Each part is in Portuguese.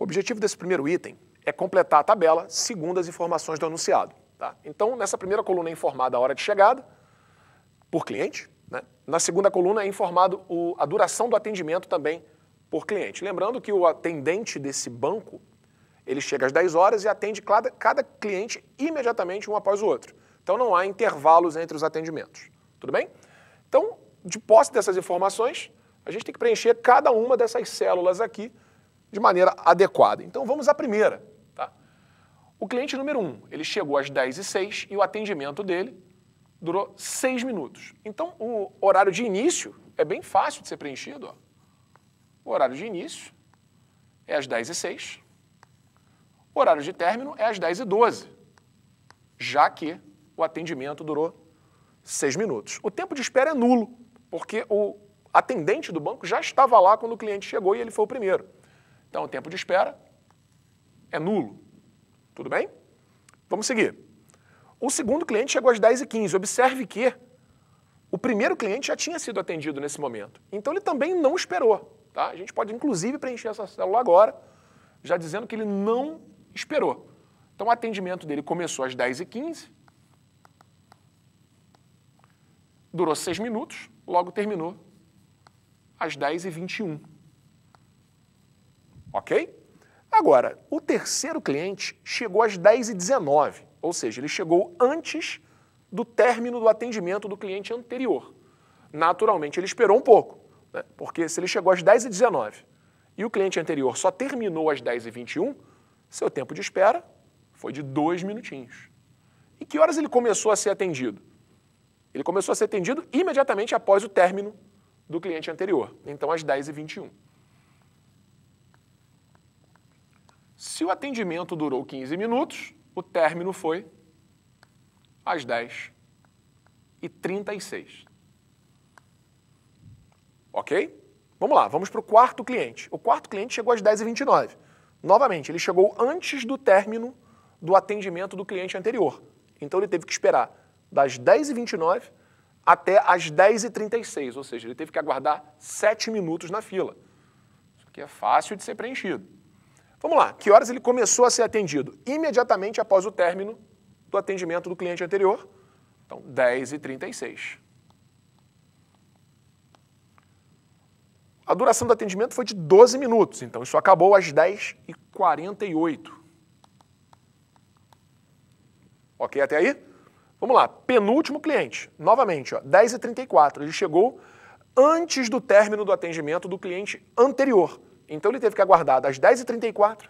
O objetivo desse primeiro item é completar a tabela segundo as informações do anunciado. Tá? Então, nessa primeira coluna é informada a hora de chegada por cliente. Né? Na segunda coluna é informado o, a duração do atendimento também por cliente. Lembrando que o atendente desse banco, ele chega às 10 horas e atende cada, cada cliente imediatamente um após o outro. Então, não há intervalos entre os atendimentos. Tudo bem? Então, de posse dessas informações, a gente tem que preencher cada uma dessas células aqui de maneira adequada. Então vamos à primeira. Tá? O cliente número 1, um, ele chegou às 10 e 6 e o atendimento dele durou 6 minutos. Então o horário de início é bem fácil de ser preenchido. Ó. O horário de início é às 10 e 6 O horário de término é às 10 e 12 já que o atendimento durou 6 minutos. O tempo de espera é nulo, porque o atendente do banco já estava lá quando o cliente chegou e ele foi o primeiro. Então o tempo de espera é nulo. Tudo bem? Vamos seguir. O segundo cliente chegou às 10h15. Observe que o primeiro cliente já tinha sido atendido nesse momento. Então ele também não esperou. Tá? A gente pode, inclusive, preencher essa célula agora, já dizendo que ele não esperou. Então o atendimento dele começou às 10h15, durou 6 minutos, logo terminou às 10h21. Ok? Agora, o terceiro cliente chegou às 10h19, ou seja, ele chegou antes do término do atendimento do cliente anterior. Naturalmente, ele esperou um pouco, né? porque se ele chegou às 10h19 e o cliente anterior só terminou às 10h21, seu tempo de espera foi de dois minutinhos. E que horas ele começou a ser atendido? Ele começou a ser atendido imediatamente após o término do cliente anterior, então às 10h21. Se o atendimento durou 15 minutos, o término foi às 10 e 36. Ok? Vamos lá, vamos para o quarto cliente. O quarto cliente chegou às 10h29. Novamente, ele chegou antes do término do atendimento do cliente anterior. Então ele teve que esperar das 10h29 até as 10h36, ou seja, ele teve que aguardar 7 minutos na fila. Isso aqui é fácil de ser preenchido. Vamos lá, que horas ele começou a ser atendido? Imediatamente após o término do atendimento do cliente anterior. Então, 10h36. A duração do atendimento foi de 12 minutos, então isso acabou às 10h48. Ok até aí? Vamos lá, penúltimo cliente. Novamente, ó, 10h34. Ele chegou antes do término do atendimento do cliente anterior. Então ele teve que aguardar das 10h34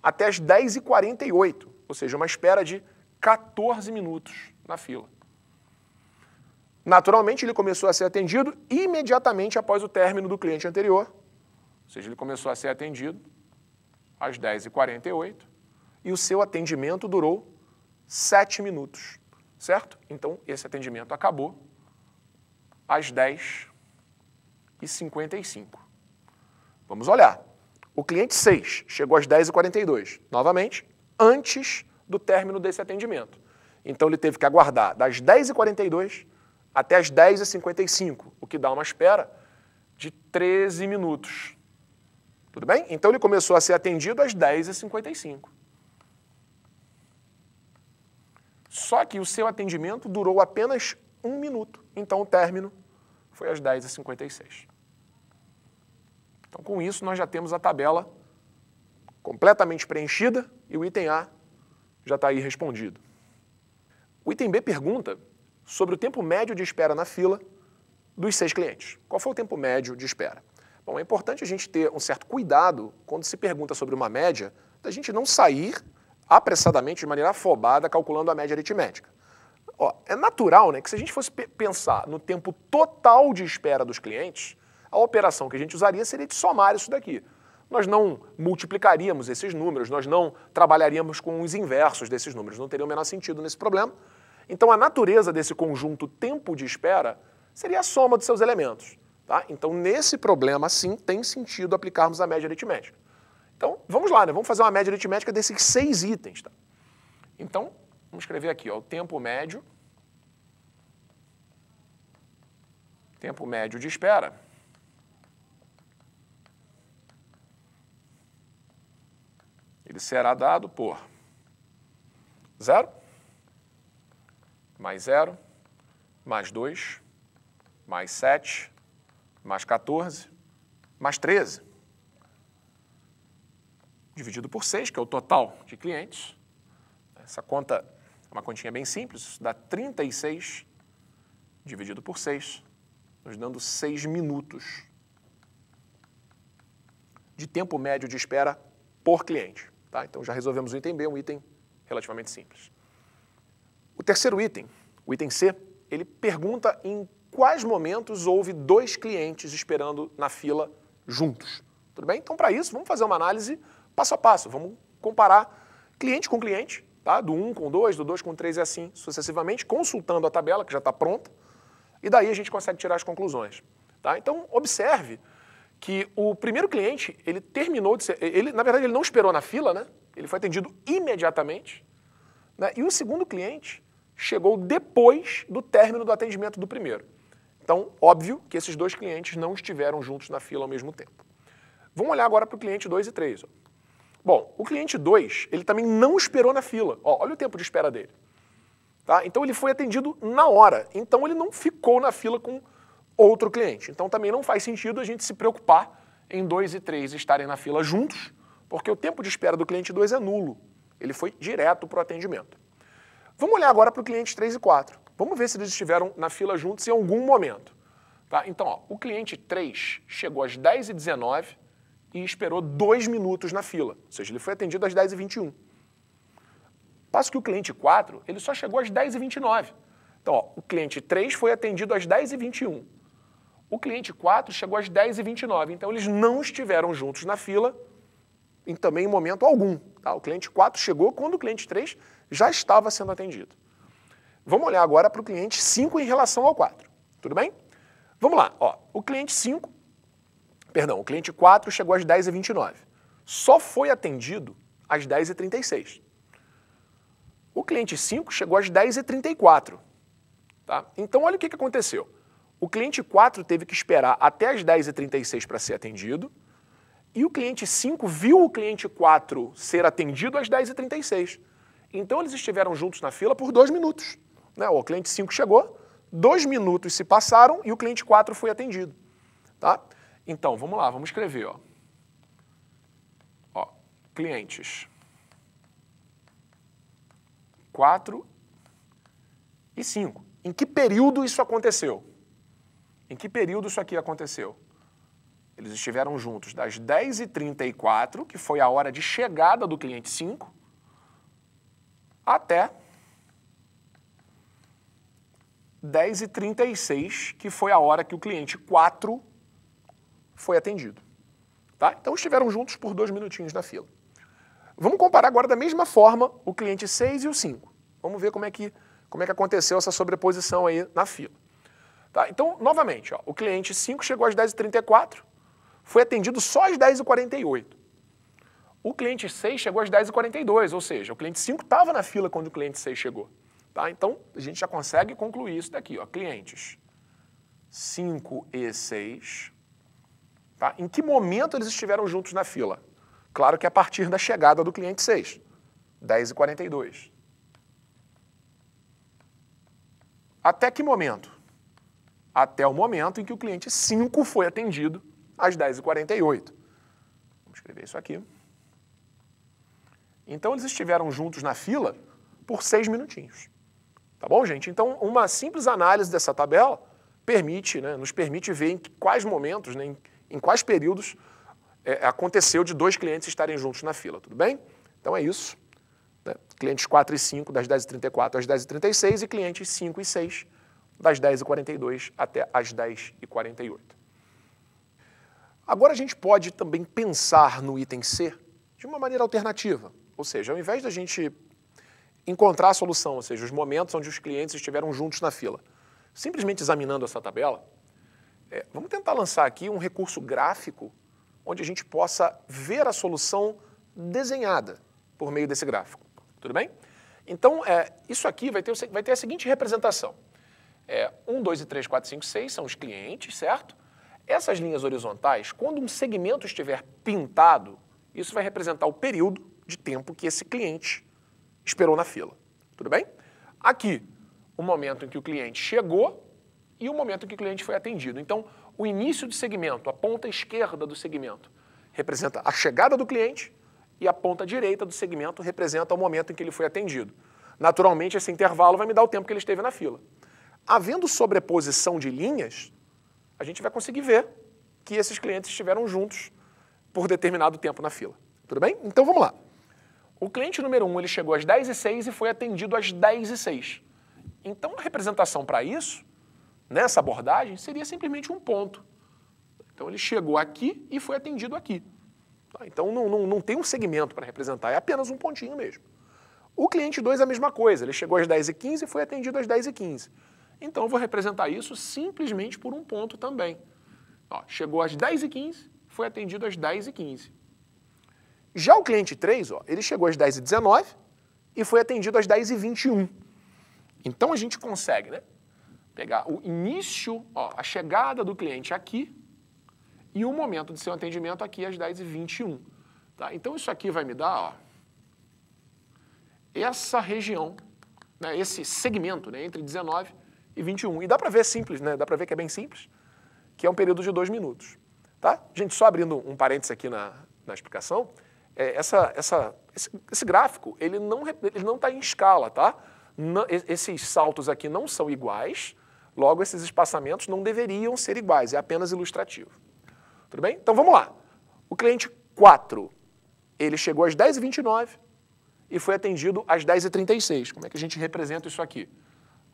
até as 10h48, ou seja, uma espera de 14 minutos na fila. Naturalmente, ele começou a ser atendido imediatamente após o término do cliente anterior, ou seja, ele começou a ser atendido às 10h48 e o seu atendimento durou 7 minutos, certo? Então, esse atendimento acabou às 10h55. Vamos olhar. O cliente 6 chegou às 10h42, novamente, antes do término desse atendimento. Então ele teve que aguardar das 10h42 até as 10h55, o que dá uma espera de 13 minutos. Tudo bem? Então ele começou a ser atendido às 10h55. Só que o seu atendimento durou apenas um minuto, então o término foi às 10h56. Então, com isso, nós já temos a tabela completamente preenchida e o item A já está aí respondido. O item B pergunta sobre o tempo médio de espera na fila dos seis clientes. Qual foi o tempo médio de espera? Bom, é importante a gente ter um certo cuidado quando se pergunta sobre uma média, da gente não sair apressadamente, de maneira afobada, calculando a média aritmética. Ó, é natural né, que se a gente fosse pensar no tempo total de espera dos clientes, a operação que a gente usaria seria de somar isso daqui. Nós não multiplicaríamos esses números, nós não trabalharíamos com os inversos desses números, não teria o menor sentido nesse problema. Então, a natureza desse conjunto tempo de espera seria a soma dos seus elementos. Tá? Então, nesse problema, sim, tem sentido aplicarmos a média aritmética. Então, vamos lá, né? vamos fazer uma média aritmética desses seis itens. Tá? Então, vamos escrever aqui ó, o tempo médio, tempo médio de espera Ele será dado por zero, mais zero, mais dois, mais sete, mais 14, mais 13. Dividido por seis, que é o total de clientes. Essa conta é uma continha bem simples, dá 36 dividido por seis, nos dando seis minutos de tempo médio de espera por cliente. Tá? Então já resolvemos o item B, um item relativamente simples. O terceiro item, o item C, ele pergunta em quais momentos houve dois clientes esperando na fila juntos. Tudo bem? Então, para isso, vamos fazer uma análise passo a passo. Vamos comparar cliente com cliente, tá? do 1 com 2, do 2 com 3 e assim sucessivamente, consultando a tabela que já está pronta, e daí a gente consegue tirar as conclusões. Tá? Então, observe que o primeiro cliente, ele terminou de ser, ele, na verdade ele não esperou na fila, né? Ele foi atendido imediatamente. Né? E o segundo cliente chegou depois do término do atendimento do primeiro. Então, óbvio que esses dois clientes não estiveram juntos na fila ao mesmo tempo. Vamos olhar agora para o cliente 2 e 3. Bom, o cliente 2, ele também não esperou na fila. Ó, olha o tempo de espera dele. Tá? Então, ele foi atendido na hora. Então, ele não ficou na fila com outro cliente. Então também não faz sentido a gente se preocupar em 2 e 3 estarem na fila juntos, porque o tempo de espera do cliente 2 é nulo. Ele foi direto para o atendimento. Vamos olhar agora para o cliente 3 e 4. Vamos ver se eles estiveram na fila juntos em algum momento. Tá? Então, ó, o cliente 3 chegou às 10h19 e esperou dois minutos na fila, ou seja, ele foi atendido às 10h21. Passo que o cliente 4, ele só chegou às 10h29. Então, ó, o cliente 3 foi atendido às 10h21 o cliente 4 chegou às 10h29, então eles não estiveram juntos na fila em também em momento algum. Tá? O cliente 4 chegou quando o cliente 3 já estava sendo atendido. Vamos olhar agora para o cliente 5 em relação ao 4. Tudo bem? Vamos lá. Ó, o cliente 5, perdão, o cliente 4 chegou às 10h29. Só foi atendido às 10h36. O cliente 5 chegou às 10h34. Tá? Então, olha o que, que aconteceu. O cliente 4 teve que esperar até as 10h36 para ser atendido. E o cliente 5 viu o cliente 4 ser atendido às 10h36. Então eles estiveram juntos na fila por dois minutos. Né? O cliente 5 chegou, dois minutos se passaram e o cliente 4 foi atendido. Tá? Então, vamos lá, vamos escrever. Ó. Ó, clientes 4 e 5. Em que período isso aconteceu? Em que período isso aqui aconteceu? Eles estiveram juntos das 10h34, que foi a hora de chegada do cliente 5, até 10h36, que foi a hora que o cliente 4 foi atendido. Tá? Então estiveram juntos por dois minutinhos na fila. Vamos comparar agora da mesma forma o cliente 6 e o 5. Vamos ver como é que, como é que aconteceu essa sobreposição aí na fila. Tá? Então, novamente, ó, o cliente 5 chegou às 10h34, foi atendido só às 10h48. O cliente 6 chegou às 10h42, ou seja, o cliente 5 estava na fila quando o cliente 6 chegou. Tá? Então, a gente já consegue concluir isso daqui. Ó. Clientes 5 e 6, tá? em que momento eles estiveram juntos na fila? Claro que a partir da chegada do cliente 6, 10h42. Até que momento? até o momento em que o cliente 5 foi atendido às 10h48. Vamos escrever isso aqui. Então, eles estiveram juntos na fila por seis minutinhos. Tá bom, gente? Então, uma simples análise dessa tabela permite, né, nos permite ver em quais momentos, né, em, quais períodos é, aconteceu de dois clientes estarem juntos na fila, tudo bem? Então, é isso. Né? Clientes 4 e 5, das 10h34 às 10h36, e clientes 5 e 6, das 10h42 até as 10h48. Agora a gente pode também pensar no item C de uma maneira alternativa, ou seja, ao invés da gente encontrar a solução, ou seja, os momentos onde os clientes estiveram juntos na fila, simplesmente examinando essa tabela, é, vamos tentar lançar aqui um recurso gráfico onde a gente possa ver a solução desenhada por meio desse gráfico. Tudo bem? Então, é, isso aqui vai ter, vai ter a seguinte representação. É, 1, 2 e 3, 4, 5, 6 são os clientes, certo? Essas linhas horizontais, quando um segmento estiver pintado, isso vai representar o período de tempo que esse cliente esperou na fila. Tudo bem? Aqui, o momento em que o cliente chegou e o momento em que o cliente foi atendido. Então, o início do segmento, a ponta esquerda do segmento, representa a chegada do cliente e a ponta direita do segmento representa o momento em que ele foi atendido. Naturalmente, esse intervalo vai me dar o tempo que ele esteve na fila. Havendo sobreposição de linhas, a gente vai conseguir ver que esses clientes estiveram juntos por determinado tempo na fila. Tudo bem? Então vamos lá. O cliente número 1 um, chegou às 10 e 6 e foi atendido às 10 e 6. Então a representação para isso, nessa abordagem, seria simplesmente um ponto. Então ele chegou aqui e foi atendido aqui. Tá? Então não, não, não tem um segmento para representar, é apenas um pontinho mesmo. O cliente 2 é a mesma coisa, ele chegou às 10 e 15 e foi atendido às 10 e 15. Então eu vou representar isso simplesmente por um ponto também. Ó, chegou às 10h15, foi atendido às 10h15. Já o cliente 3, ó, ele chegou às 10h19 e foi atendido às 10h21. Então a gente consegue né, pegar o início, ó, a chegada do cliente aqui e o momento de seu atendimento aqui às 10h21. Tá? Então isso aqui vai me dar ó, essa região, né, esse segmento né, entre 19 e 21. E dá para ver simples, né? Dá para ver que é bem simples, que é um período de dois minutos. Tá? Gente, só abrindo um parêntese aqui na, na explicação, é, essa, essa, esse, esse, gráfico ele não ele não está em escala, tá? Não, esses saltos aqui não são iguais, logo esses espaçamentos não deveriam ser iguais, é apenas ilustrativo. Tudo bem? Então vamos lá. O cliente 4, ele chegou às 10h29 e foi atendido às 10h36. Como é que a gente representa isso aqui?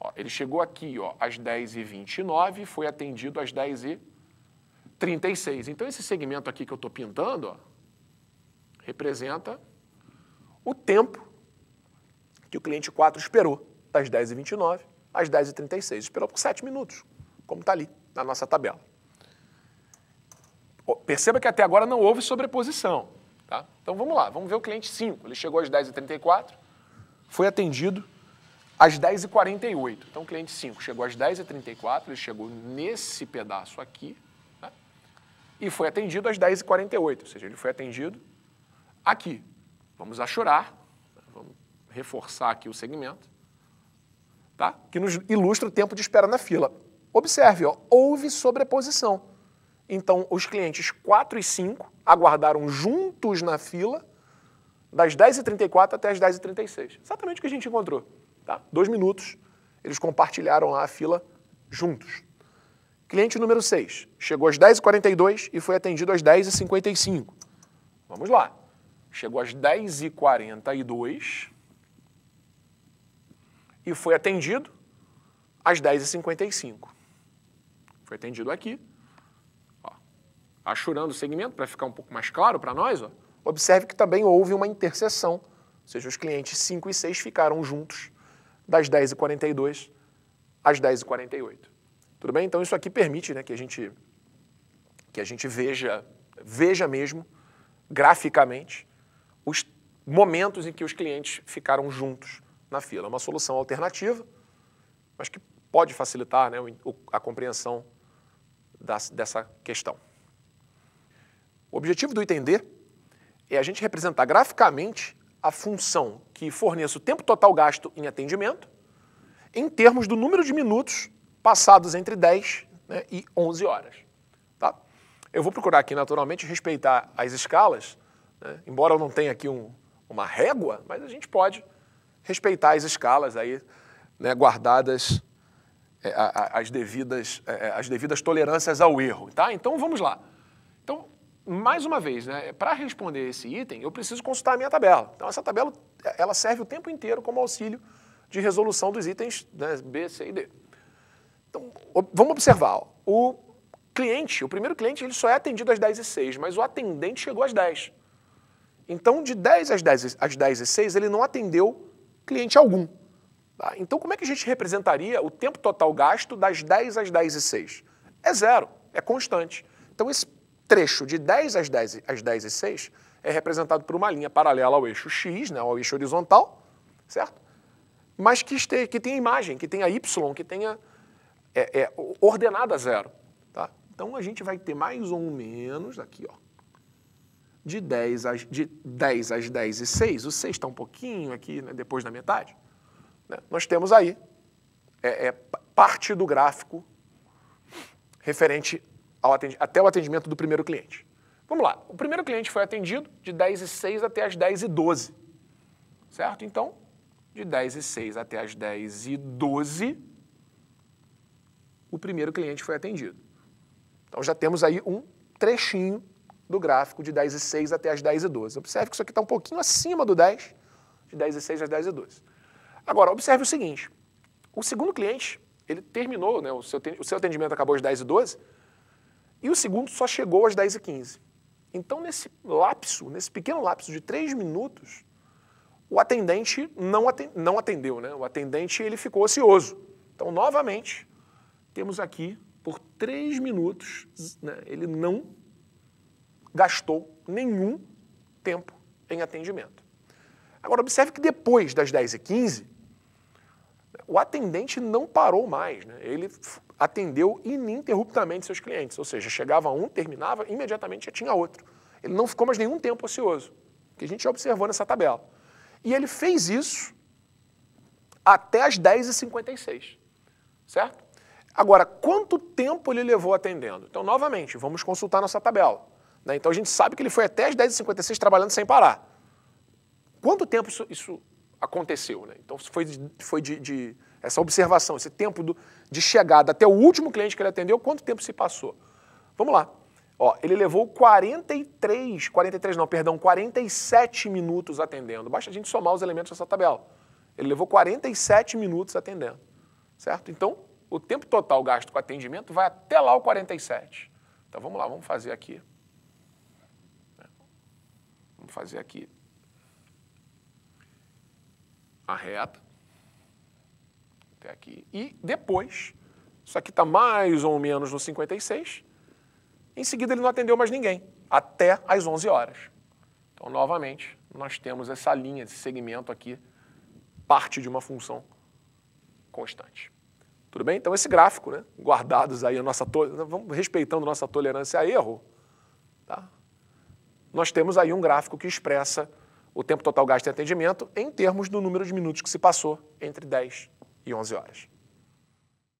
Ó, ele chegou aqui ó, às 10h29, foi atendido às 10h36. Então, esse segmento aqui que eu estou pintando ó, representa o tempo que o cliente 4 esperou, das 10h29 às 10h36. Esperou por 7 minutos, como está ali na nossa tabela. Perceba que até agora não houve sobreposição. Tá? Então vamos lá, vamos ver o cliente 5. Ele chegou às 10h34, foi atendido às 10h48. Então, o cliente 5 chegou às 10h34, ele chegou nesse pedaço aqui né? e foi atendido às 10h48, ou seja, ele foi atendido aqui. Vamos achurar, vamos reforçar aqui o segmento, tá? que nos ilustra o tempo de espera na fila. Observe, ó, houve sobreposição. Então, os clientes 4 e 5 aguardaram juntos na fila das 10h34 até as 10h36. Exatamente o que a gente encontrou. Tá? Dois minutos, eles compartilharam lá a fila juntos. Cliente número 6 chegou às 10h42 e foi atendido às 10h55. Vamos lá. Chegou às 10h42 e foi atendido às 10h55. Foi atendido aqui. Ó, achurando tá o segmento, para ficar um pouco mais claro para nós, ó, observe que também houve uma interseção, ou seja, os clientes 5 e 6 ficaram juntos das 10h42 às 10h48. Tudo bem? Então isso aqui permite né, que, a gente, que a gente veja, veja mesmo, graficamente, os momentos em que os clientes ficaram juntos na fila. É uma solução alternativa, mas que pode facilitar né, a compreensão dessa questão. O objetivo do item D é a gente representar graficamente a função que forneça o tempo total gasto em atendimento em termos do número de minutos passados entre 10 né, e 11 horas. Tá? Eu vou procurar aqui, naturalmente, respeitar as escalas, né, embora eu não tenha aqui um, uma régua, mas a gente pode respeitar as escalas aí, né, guardadas é, a, a, as, devidas, é, é as devidas tolerâncias ao erro. Tá? Então, vamos lá. Então, mais uma vez, né, para responder esse item, eu preciso consultar a minha tabela. Então, essa tabela é, ela serve o tempo inteiro como auxílio de resolução dos itens né, B, C e D. Então, vamos observar. O cliente, o primeiro cliente, ele só é atendido às 10 e 6, mas o atendente chegou às 10. Então, de 10 às 10, às 10 e 6, ele não atendeu cliente algum. Tá? Então, como é que a gente representaria o tempo total gasto das 10 às 10 e 6? É zero, é constante. Então, esse trecho de 10 às 10, às 10 e 6 é representado por uma linha paralela ao eixo X, né, ao eixo horizontal, certo? Mas que, este, que tenha imagem, que tenha Y, que tenha é, é, ordenada zero. Tá? Então a gente vai ter mais ou menos aqui, ó, de 10 às, de 10, às 10 e 6, o 6 está um pouquinho aqui né, depois da metade, né? nós temos aí é, é, parte do gráfico referente até o atendimento do primeiro cliente. Vamos lá, o primeiro cliente foi atendido de 10 e 6 até as 10 e 12, certo? Então, de 10 e 6 até as 10 e 12, o primeiro cliente foi atendido. Então já temos aí um trechinho do gráfico de 10 e 6 até as 10 e 12. Observe que isso aqui está um pouquinho acima do 10, de 10 e 6 às 10 e 12. Agora, observe o seguinte, o segundo cliente, ele terminou, né, o, seu, o seu atendimento acabou às 10 e 12, e o segundo só chegou às 10h15. Então, nesse lapso, nesse pequeno lapso de três minutos, o atendente não, atend não atendeu, né? O atendente ele ficou ocioso. Então, novamente, temos aqui, por três minutos, né, ele não gastou nenhum tempo em atendimento. Agora, observe que depois das 10h15, o atendente não parou mais, né? ele atendeu ininterruptamente seus clientes, ou seja, chegava um, terminava, imediatamente já tinha outro. Ele não ficou mais nenhum tempo ocioso, que a gente já observou nessa tabela. E ele fez isso até as 10h56, certo? Agora, quanto tempo ele levou atendendo? Então, novamente, vamos consultar nossa tabela. Né? Então, a gente sabe que ele foi até as 10h56 trabalhando sem parar. Quanto tempo isso, isso aconteceu. Né? Então, foi, de, foi de, de, essa observação, esse tempo do, de chegada até o último cliente que ele atendeu, quanto tempo se passou? Vamos lá. Ó, ele levou 43, 43 não, perdão, 47 minutos atendendo. Basta a gente somar os elementos dessa tabela. Ele levou 47 minutos atendendo, certo? Então, o tempo total gasto com atendimento vai até lá o 47. Então, vamos lá, vamos fazer aqui. Vamos fazer aqui a reta, até aqui, e depois, isso aqui está mais ou menos no 56, em seguida ele não atendeu mais ninguém, até às 11 horas. Então, novamente, nós temos essa linha, esse segmento aqui, parte de uma função constante. Tudo bem? Então, esse gráfico, né? guardados aí a nossa vamos respeitando nossa tolerância a erro, tá? nós temos aí um gráfico que expressa o tempo total gasto em atendimento em termos do número de minutos que se passou entre 10 e 11 horas.